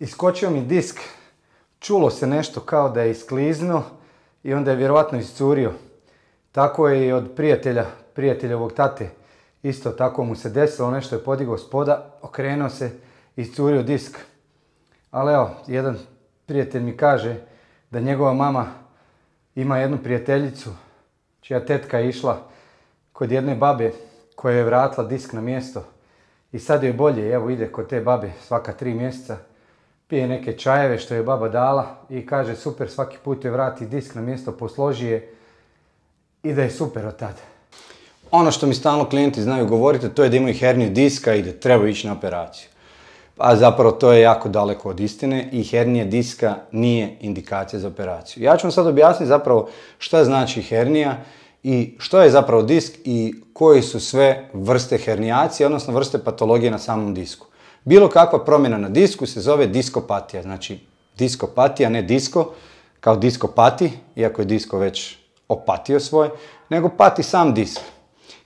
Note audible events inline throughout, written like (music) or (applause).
Iskočio mi disk, čulo se nešto kao da je iskliznuo i onda je vjerojatno iscurio. Tako je i od prijatelja, prijateljevog tate. Isto tako mu se desilo nešto je podigao spoda, okrenuo se i iscurio disk. Ali evo, jedan prijatelj mi kaže da njegova mama ima jednu prijateljicu čija tetka je išla kod jedne babe koja je vratila disk na mjesto. I sad joj bolje, evo ide kod te babe svaka tri mjeseca pije neke čajeve što je baba dala i kaže super svaki put je vrati disk na mjesto, posloži je i da je super od tada. Ono što mi stalno klijenti znaju govoriti to je da imaju herniju diska i da treba ići na operaciju. A zapravo to je jako daleko od istine i hernija diska nije indikacija za operaciju. Ja ću vam sad objasniti zapravo što znači hernija i što je zapravo disk i koje su sve vrste hernijacije, odnosno vrste patologije na samom disku. Bilo kakva promjena na disku se zove diskopatija, znači diskopatija, ne disko, kao diskopati, iako je disko već opatio svoje, nego pati sam disk.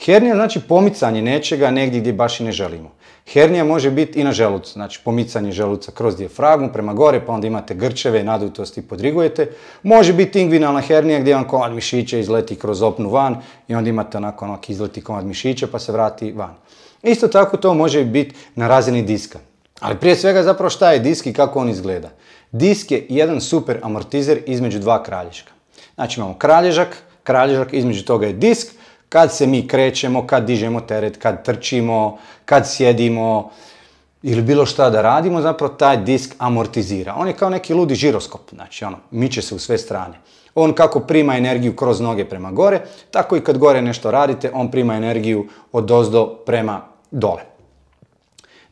Hernija znači pomicanje nečega negdje gdje baš i ne želimo. Hernija može biti i na želucu, znači pomicanje želuca kroz dijafragmu prema gore, pa onda imate grčeve, nadutosti i podrigujete. Može biti ingvinalna hernija gdje vam komad mišića izleti kroz opnu van i onda imate onako onak izleti komad mišića pa se vrati van. Isto tako to može biti na razini diska. Ali prije svega zapravo šta je disk i kako on izgleda. Disk je jedan super amortizer između dva kralješka. Znači imamo kralježak, kralježak između toga je disk, kad se mi krećemo, kad dižemo teret, kad trčimo, kad sjedimo ili bilo šta da radimo, zapravo taj disk amortizira. On je kao neki ludi žiroskop, znači ono, miče se u sve strane. On kako prima energiju kroz noge prema gore, tako i kad gore nešto radite, on prima energiju od ozdo prema dole.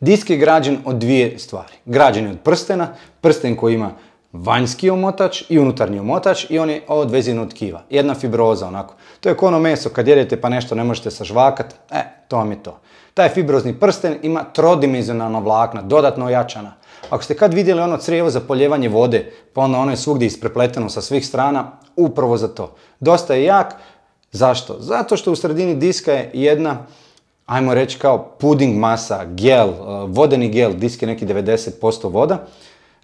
Disk je građen od dvije stvari. Građen je od prstena, prsten koji ima vanjski omotač i unutarnji omotač i on je odvezen od tkiva. Jedna fibroza onako. To je kono meso kad jedete pa nešto ne možete sažvakati. e, to vam je to. Taj fibrozni prsten ima trodimenzionalna vlakna, dodatno ojačana. Ako ste kad vidjeli ono crijevo za poljevanje vode, pa onda ono je svugdje isprepleteno sa svih strana, upravo za to. Dosta je jak. Zašto? Zato što u sredini diska je jedna ajmo reći kao puding masa, gel, e, vodeni gel, disk je neki 90% voda,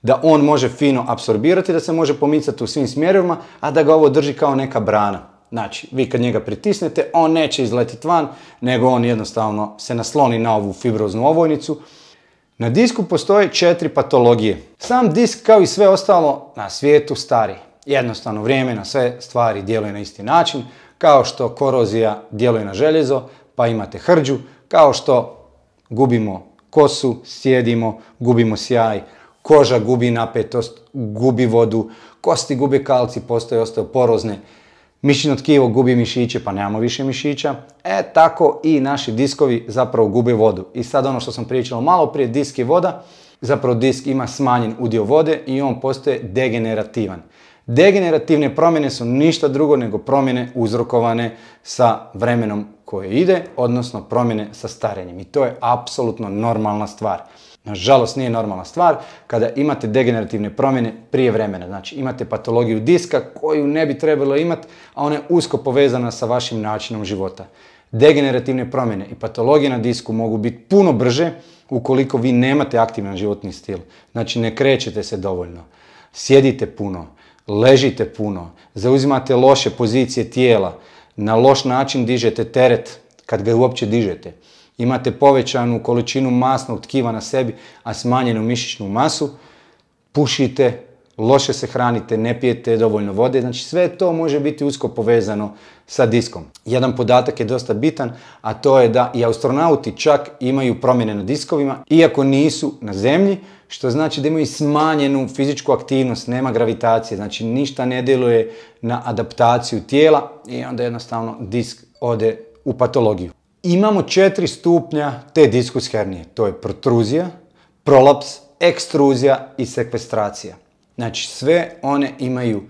da on može fino apsorbirati, da se može pomicati u svim smjerovima, a da ga ovo drži kao neka brana. Znači, vi kad njega pritisnete, on neće izletiti van, nego on jednostavno se nasloni na ovu fibroznu ovojnicu. Na disku postoje četiri patologije. Sam disk kao i sve ostalo na svijetu stari. Jednostavno vrijeme na sve stvari djeluje na isti način, kao što korozija djeluje na željezo, pa imate hrđu, kao što gubimo kosu, sjedimo, gubimo sjaj, koža gubi napetost, gubi vodu, kosti gube kalci, postoje porozne mišićno tkivo gubi mišiće, pa nemamo više mišića. E, tako i naši diskovi zapravo gube vodu. I sad ono što sam pričao malo prije, disk je voda, zapravo disk ima smanjen udio vode i on postoje degenerativan. Degenerativne promjene su ništa drugo nego promjene uzrokovane sa vremenom koje ide, odnosno promjene sa starenjem. I to je apsolutno normalna stvar. Nažalost nije normalna stvar kada imate degenerativne promjene prije vremena. Znači imate patologiju diska koju ne bi trebalo imati, a ona je usko povezana sa vašim načinom života. Degenerativne promjene i patologije na disku mogu biti puno brže ukoliko vi nemate aktivan životni stil. Znači ne krećete se dovoljno, sjedite puno, ležite puno, zauzimate loše pozicije tijela, na loš način dižete teret kad ga uopće dižete. Imate povećanu količinu masnog tkiva na sebi, a smanjenu mišićnu masu. Pušite, loše se hranite, ne pijete dovoljno vode. Znači sve to može biti usko povezano sa diskom. Jedan podatak je dosta bitan, a to je da i astronauti čak imaju promjene na diskovima, iako nisu na zemlji, što znači da imaju smanjenu fizičku aktivnost, nema gravitacije, znači ništa ne djeluje na adaptaciju tijela i onda jednostavno disk ode u patologiju. Imamo četiri stupnja te diskus hernije, to je protruzija, prolaps, ekstruzija i sekvestracija. Znači sve one imaju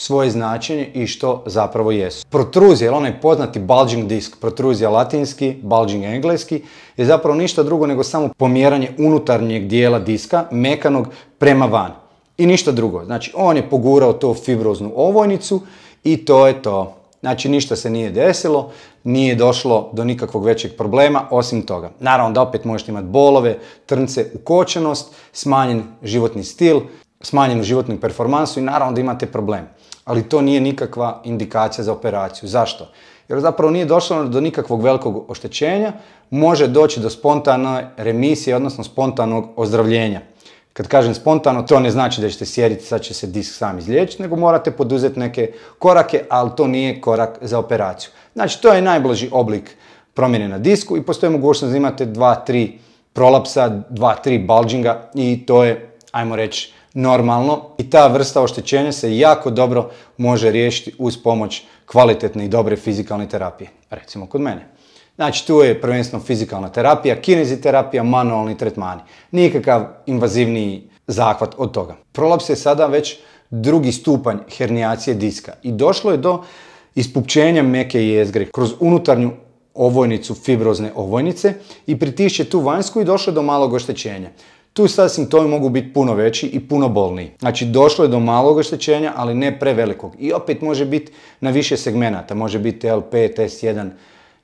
svoje značenje i što zapravo jesu. Protruzija, ili onaj poznati bulging disk, protruzija latinski, bulging engleski, je zapravo ništa drugo nego samo pomjeranje unutarnjeg dijela diska, mekanog, prema van. I ništa drugo. Znači, on je pogurao to fibroznu ovojnicu i to je to. Znači, ništa se nije desilo, nije došlo do nikakvog većeg problema, osim toga. Naravno da opet možete imati bolove, trnce, ukočenost, smanjen životni stil, smanjenu životnu performansu i naravno da imate problem. Ali to nije nikakva indikacija za operaciju. Zašto? Jer zapravo nije došlo do nikakvog velikog oštećenja, može doći do spontane remisije, odnosno spontanog ozdravljenja. Kad kažem spontano, to ne znači da ćete sjediti, sad će se disk sam izliječiti, nego morate poduzeti neke korake, ali to nije korak za operaciju. Znači, to je najbliži oblik promjene na disku i postoje mogućnost da imate 2-3 prolapsa, 2-3 bulginga i to je, ajmo reći, normalno i ta vrsta oštećenja se jako dobro može riješiti uz pomoć kvalitetne i dobre fizikalne terapije, recimo kod mene. Znači tu je prvenstveno fizikalna terapija, kineziterapija, manualni tretmani. Nikakav invazivniji zahvat od toga. Prolaps je sada već drugi stupanj hernijacije diska i došlo je do ispupćenja meke jezgre kroz unutarnju ovojnicu fibrozne ovojnice i pritišće tu vanjsku i došlo je do malog oštećenja. Tu sad simptomi mogu biti puno veći i puno bolniji. Znači došlo je do malog oštećenja, ali ne prevelikog. I opet može biti na više segmenata. Može biti L5, S1,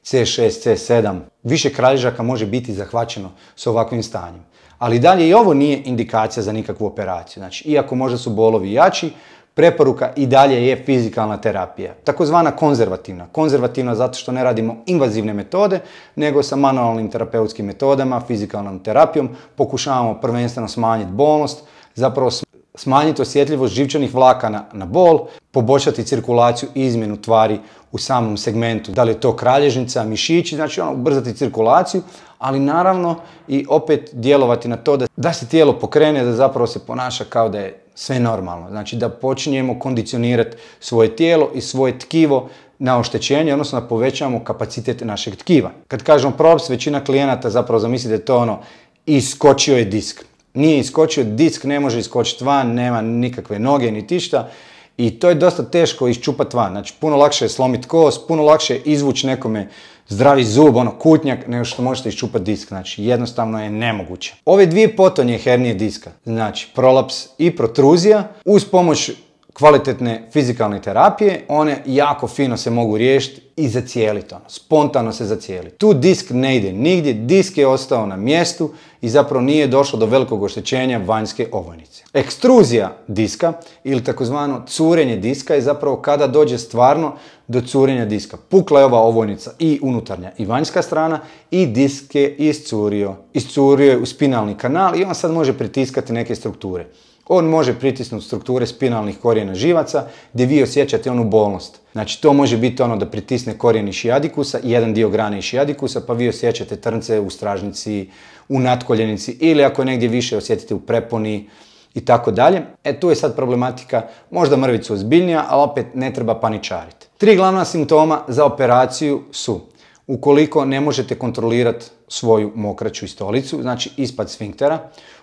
C6, C7. Više kralježaka može biti zahvaćeno s ovakvim stanjem. Ali dalje i ovo nije indikacija za nikakvu operaciju. Znači, iako možda su bolovi jači, Preporuka i dalje je fizikalna terapija, takozvana konzervativna. Konzervativna zato što ne radimo invazivne metode, nego sa manualnim terapeutskim metodama, fizikalnom terapijom, pokušavamo prvenstveno smanjiti bolnost, zapravo smanjiti osjetljivost živčanih vlakana na bol, poboljšati cirkulaciju i izmjenu tvari u samom segmentu. Da li je to kralježnica, mišići, znači ono, ubrzati cirkulaciju, ali naravno i opet djelovati na to da, da se tijelo pokrene, da zapravo se ponaša kao da je sve normalno. Znači da počinjemo kondicionirati svoje tijelo i svoje tkivo na oštećenje, odnosno da povećamo kapacitet našeg tkiva. Kad kažem props, većina klijenata zapravo zamislite to ono, iskočio je disk. Nije iskočio disk, ne može iskočiti van, nema nikakve noge ni tišta. I to je dosta teško iščupati van. Znači, puno lakše je slomiti kost, puno lakše je izvući nekome zdravi zub, ono kutnjak, nego što možete iščupati disk. Znači, jednostavno je nemoguće. Ove dvije potonje hernije diska, znači prolaps i protruzija, uz pomoć kvalitetne fizikalne terapije, one jako fino se mogu riješiti i zacijeliti ono, spontano se zacijeliti. Tu disk ne ide nigdje, disk je ostao na mjestu i zapravo nije došlo do velikog oštećenja vanjske ovojnice. Ekstruzija diska ili takozvano curenje diska je zapravo kada dođe stvarno do curenja diska. Pukla je ova ovojnica i unutarnja i vanjska strana i disk je iscurio. Iscurio je u spinalni kanal i on sad može pritiskati neke strukture. On može pritisnuti strukture spinalnih korijena živaca gdje vi osjećate onu bolnost. Znači to može biti ono da pritisne korijen šijadikusa jedan dio grane šijadikusa pa vi osjećate trnce u stražnici, u natkoljenici ili ako negdje više osjetite u preponi i tako dalje. E tu je sad problematika možda mrvicu ozbiljnija, ali opet ne treba paničariti. Tri glavna simptoma za operaciju su ukoliko ne možete kontrolirati svoju mokraću i stolicu, znači ispad sfinktera,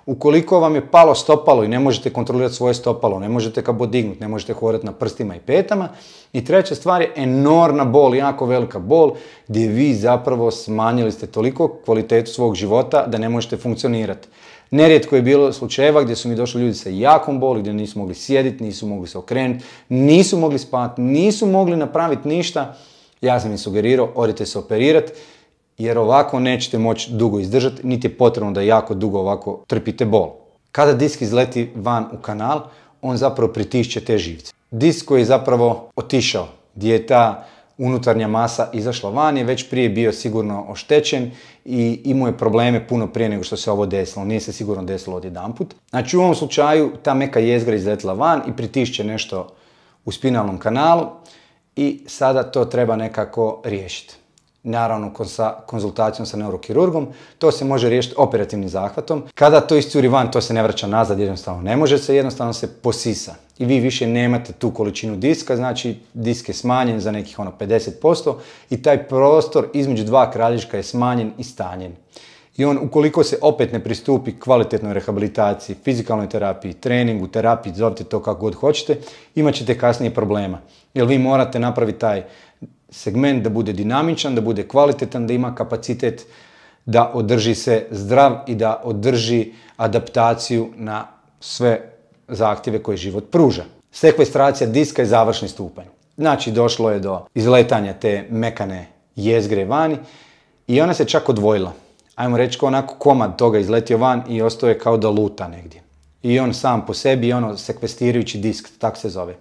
ukoliko vam je palo stopalo i ne možete kontrolirati svoje stopalo, ne možete ga bodignuti, ne možete hodati na prstima i petama. I treća stvar je enormna bol, jako velika bol, gdje vi zapravo smanjili ste toliko kvalitetu svog života da ne možete funkcionirati. Nerijetko je bilo slučajeva gdje su mi došli ljudi sa jakom boli, gdje nisu mogli sjediti, nisu mogli se okrenuti, nisu mogli spati, nisu mogli napraviti ništa ja sam im sugerirao, odite se operirati, jer ovako nećete moći dugo izdržati, niti je potrebno da jako dugo ovako trpite bol. Kada disk izleti van u kanal, on zapravo pritišće te živce. Disk koji je zapravo otišao, gdje je ta unutarnja masa izašla van, je već prije bio sigurno oštećen i imao je probleme puno prije nego što se ovo desilo. Nije se sigurno desilo odjedanput. Znači u ovom slučaju ta meka jezgra izletla van i pritišće nešto u spinalnom kanalu i sada to treba nekako riješiti. Naravno, sa konzultacijom sa neurokirurgom, to se može riješiti operativnim zahvatom. Kada to iscuri van, to se ne vraća nazad, jednostavno ne može se, jednostavno se posisa. I vi više nemate tu količinu diska, znači disk je smanjen za nekih ono 50% i taj prostor između dva kraljiška je smanjen i stanjen. I on, ukoliko se opet ne pristupi kvalitetnoj rehabilitaciji, fizikalnoj terapiji, treningu, terapiji, zovite to kako god hoćete, imat ćete kasnije problema. Jer vi morate napraviti taj segment da bude dinamičan, da bude kvalitetan, da ima kapacitet da održi se zdrav i da održi adaptaciju na sve zahtjeve koje život pruža. Sekvestracija diska je završni stupanj. Znači, došlo je do izletanja te mekane jezgre vani i ona se čak odvojila ajmo reći kao onako komad toga izletio van i ostao je kao da luta negdje. I on sam po sebi i ono sekvestirajući disk, tako se zove.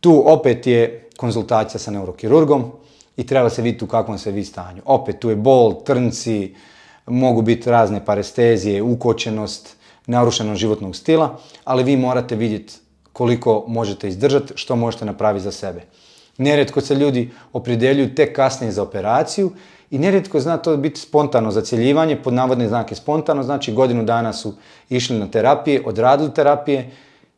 Tu opet je konzultacija sa neurokirurgom i treba se vidjeti u kakvom se vi stanju. Opet tu je bol, trnci, mogu biti razne parestezije, ukočenost, narušenost životnog stila, ali vi morate vidjeti koliko možete izdržati, što možete napraviti za sebe. Neretko se ljudi opredeljuju tek kasnije za operaciju i nerijetko zna to biti spontano zacjeljivanje, pod navodne znake spontano, znači godinu dana su išli na terapije, odradili terapije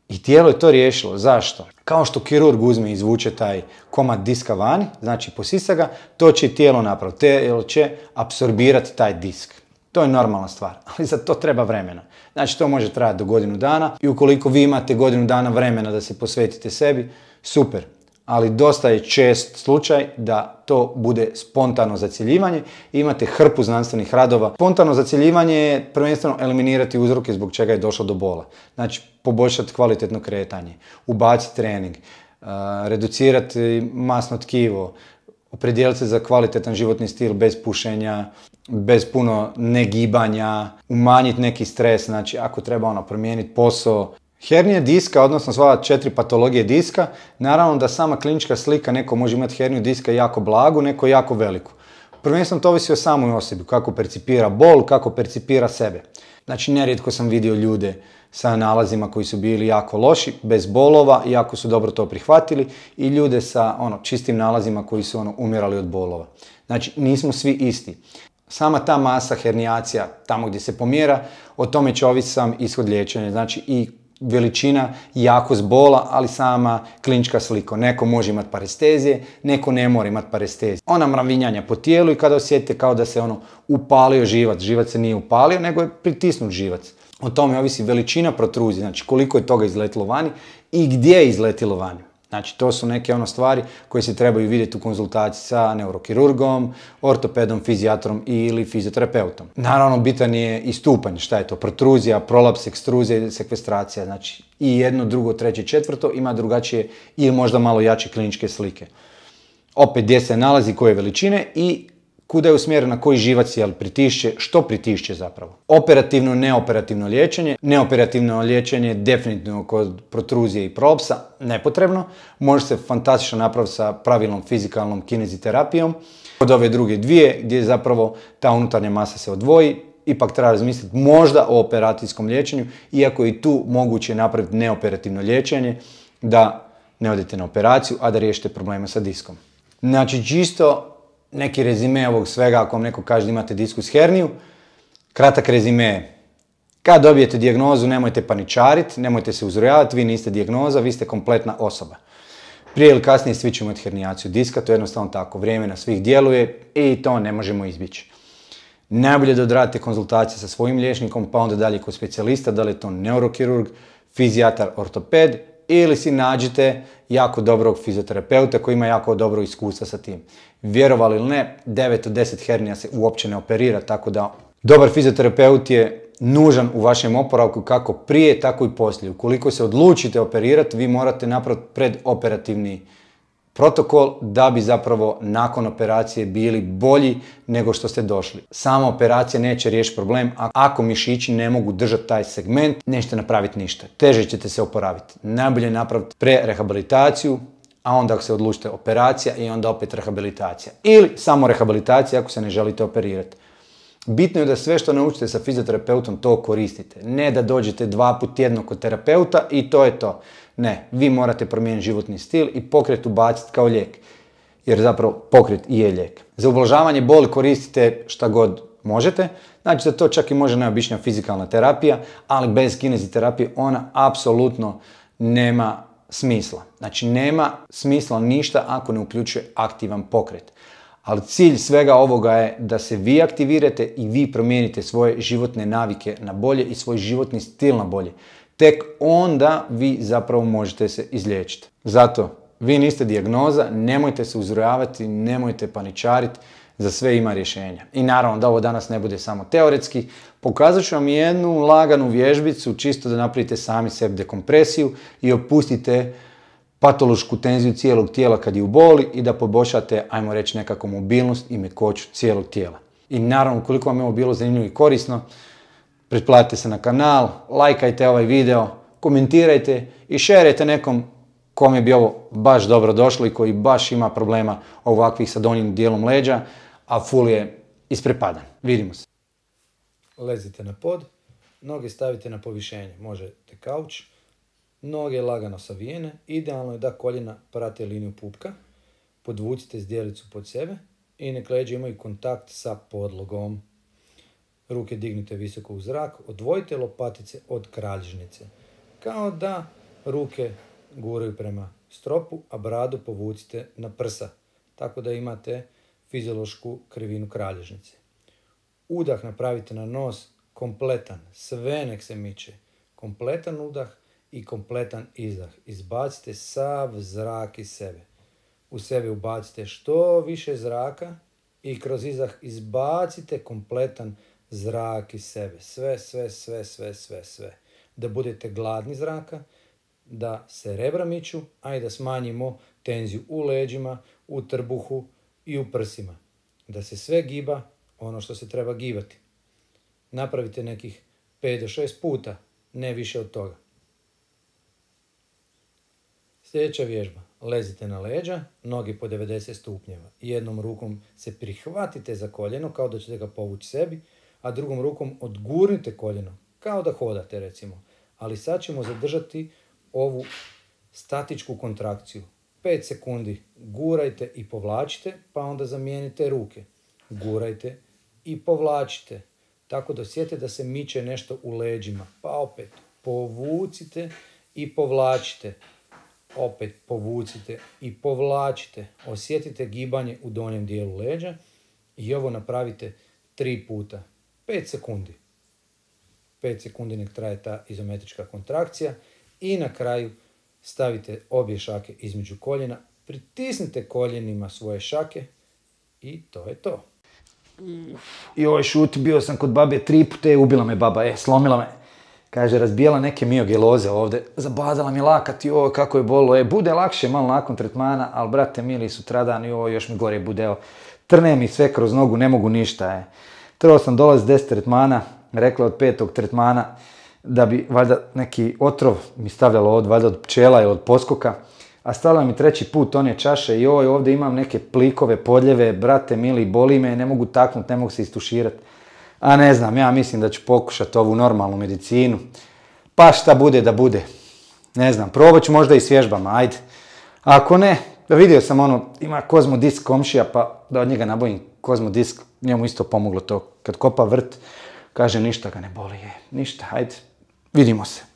i tijelo je to riješilo. Zašto? Kao što kirurg uzme i izvuče taj komad diska vani, znači posisa ga, to će tijelo napraviti, tijelo će apsorbirati taj disk. To je normalna stvar, (laughs) ali za to treba vremena. Znači to može trajati do godinu dana i ukoliko vi imate godinu dana vremena da se posvetite sebi, super ali dosta je čest slučaj da to bude spontano zaciljivanje. Imate hrpu znanstvenih radova. Spontano zaciljivanje je prvenstveno eliminirati uzroke zbog čega je došlo do bola. Znači, poboljšati kvalitetno kretanje, ubaciti trening, eh, reducirati masno tkivo, opredijeliti se za kvalitetan životni stil bez pušenja, bez puno negibanja, umanjiti neki stres, znači ako treba ono promijeniti posao, Hernija diska, odnosno sva četiri patologije diska, naravno da sama klinička slika, neko može imati herniju diska jako blagu, neko jako veliku. Prvenstveno to ovisi o samoj osobi, kako percipira bol, kako percipira sebe. Znači, nerijetko sam vidio ljude sa nalazima koji su bili jako loši, bez bolova, jako su dobro to prihvatili i ljude sa ono, čistim nalazima koji su ono, umirali od bolova. Znači, nismo svi isti. Sama ta masa hernijacija, tamo gdje se pomjera, o tome će sam ishod liječenja. Znači, i veličina jako zbola, ali sama klinička slika. Neko može imati parestezije, neko ne mora imati parestezije. Ona mravinjanja po tijelu i kada osjetite kao da se ono upalio živac, živac se nije upalio, nego je pritisnut živac. O tome ovisi veličina protruzije, znači koliko je toga izletilo vani i gdje je izletilo vani. Znači, to su neke ono stvari koje se trebaju vidjeti u konzultaciji sa neurokirurgom, ortopedom, fizijatrom ili fizioterapeutom. Naravno, bitan je i stupanj, šta je to, protruzija, prolaps, ekstruzija, sekvestracija, znači i jedno, drugo, treće, četvrto ima drugačije ili možda malo jače kliničke slike. Opet gdje se nalazi, koje veličine i kuda je usmjerena, koji živac ali pritišće, što pritišće zapravo. Operativno, neoperativno liječenje. Neoperativno liječenje je definitivno kod protruzije i propsa nepotrebno. Može se fantastično napraviti sa pravilnom fizikalnom kineziterapijom. Kod ove druge dvije, gdje zapravo ta unutarnja masa se odvoji, ipak treba razmisliti možda o operacijskom liječenju, iako i tu moguće napraviti neoperativno liječenje, da ne odete na operaciju, a da riješite probleme sa diskom. Znači, čisto neki rezime ovog svega, ako vam neko kaže da imate diskus herniju, kratak rezime je, kad dobijete dijagnozu nemojte paničariti, nemojte se uzrojavati, vi niste dijagnoza, vi ste kompletna osoba. Prije ili kasnije svi ćemo imati hernijaciju diska, to je jednostavno tako, vrijeme na svih djeluje i to ne možemo izbići. Najbolje da odradite konzultacije sa svojim liječnikom, pa onda dalje kod specijalista, da li je to neurokirurg, fizijatar, ortoped, ili si nađite jako dobrog fizioterapeuta koji ima jako dobro iskustva sa tim. Vjerovali ili ne, 9 od 10 hernija se uopće ne operira, tako da dobar fizioterapeut je nužan u vašem oporavku kako prije, tako i poslije. Ukoliko se odlučite operirati, vi morate napraviti predoperativni protokol da bi zapravo nakon operacije bili bolji nego što ste došli. Sama operacija neće riješiti problem ako mišići ne mogu držati taj segment, nećete napraviti ništa. Teže ćete se oporaviti. Najbolje je napraviti pre-rehabilitaciju, a onda ako se odlučite operacija i onda opet rehabilitacija. Ili samo rehabilitacija ako se ne želite operirati. Bitno je da sve što naučite sa fizioterapeutom to koristite. Ne da dođete dva put tjedno kod terapeuta i to je to. Ne, vi morate promijeniti životni stil i pokret ubaciti kao lijek. Jer zapravo pokret i je lijek. Za ublažavanje boli koristite šta god možete. Znači za to čak i može najobičnija fizikalna terapija, ali bez kineziterapije ona apsolutno nema smisla. Znači nema smisla ništa ako ne uključuje aktivan pokret. Ali cilj svega ovoga je da se vi aktivirate i vi promijenite svoje životne navike na bolje i svoj životni stil na bolje tek onda vi zapravo možete se izliječiti. Zato, vi niste dijagnoza, nemojte se uzrojavati, nemojte paničariti, za sve ima rješenja. I naravno da ovo danas ne bude samo teoretski, pokazat ću vam jednu laganu vježbicu čisto da napravite sami sebi dekompresiju i opustite patološku tenziju cijelog tijela kad je u boli i da poboljšate, ajmo reći, nekako mobilnost i mekoću cijelog tijela. I naravno, koliko vam je ovo bilo zanimljivo i korisno, Pretplatite se na kanal, lajkajte ovaj video, komentirajte i šerajte nekom kom je bi ovo baš dobro došlo i koji baš ima problema ovakvih sa donjim dijelom leđa, a ful je isprepadan. Vidimo se. Lezite na pod, noge stavite na povišenje, možete kauč, noge lagano savijene, idealno je da koljena prate liniju pupka, podvucite zdjelicu pod sebe i nek leđe imaju kontakt sa podlogom ruke dignite visoko u zrak, odvojite lopatice od kralježnice. Kao da ruke guraju prema stropu, a bradu povucite na prsa, tako da imate fiziološku krivinu kralježnice. Udah napravite na nos kompletan, sve nek se miče. Kompletan udah i kompletan izdah. Izbacite sav zrak iz sebe. U sebe ubacite što više zraka i kroz izdah izbacite kompletan zrak i sebe. Sve, sve, sve, sve, sve, sve. Da budete gladni zraka, da se rebra miću, a i da smanjimo tenziju u leđima, u trbuhu i u prsima. Da se sve giba ono što se treba givati. Napravite nekih 5 do 6 puta, ne više od toga. Sljedeća vježba. Lezite na leđa, noge po 90 stupnjeva. Jednom rukom se prihvatite za koljeno kao da ćete ga povući sebi, a drugom rukom odgurnite koljeno, kao da hodate recimo. Ali sad ćemo zadržati ovu statičku kontrakciju. 5 sekundi gurajte i povlačite, pa onda zamijenite ruke. Gurajte i povlačite. Tako da osjetite da se miče nešto u leđima. Pa opet povucite i povlačite. Opet povucite i povlačite. Osjetite gibanje u donjem dijelu leđa i ovo napravite tri puta. 5 sekundi. 5 sekundi nek traje ta izometrička kontrakcija i na kraju stavite obje šake između koljena, pritisnite koljenima svoje šake i to je to. ovaj šut, bio sam kod babe tri pute, ubila me baba, e, slomila me. Kaže, razbijala neke miogeloze ovdje, zabadala mi lakat, joj, kako je bolo, e, bude lakše malo nakon tretmana, ali brate mili, sutradan, ovo još mi gore budeo. Trne mi sve kroz nogu, ne mogu ništa, e. Trebao sam dolaziti 10 tretmana, rekla od petog tretmana, da bi valjda neki otrov mi stavljalo od, valjda od pčela ili od poskoka. A stalo mi treći put one čaše i ovaj ovdje imam neke plikove, podljeve, brate mili, boli me, ne mogu taknut, ne mogu se istuširati. A ne znam, ja mislim da ću pokušati ovu normalnu medicinu. Pa šta bude da bude. Ne znam, probat ću možda i s vježbama, ajde. Ako ne, vidio sam ono, ima disk komšija, pa da od njega nabojim kozmodisk, njemu isto pomoglo to. Kad kopa vrt, kaže ništa ga ne boli, ništa, hajde, vidimo se.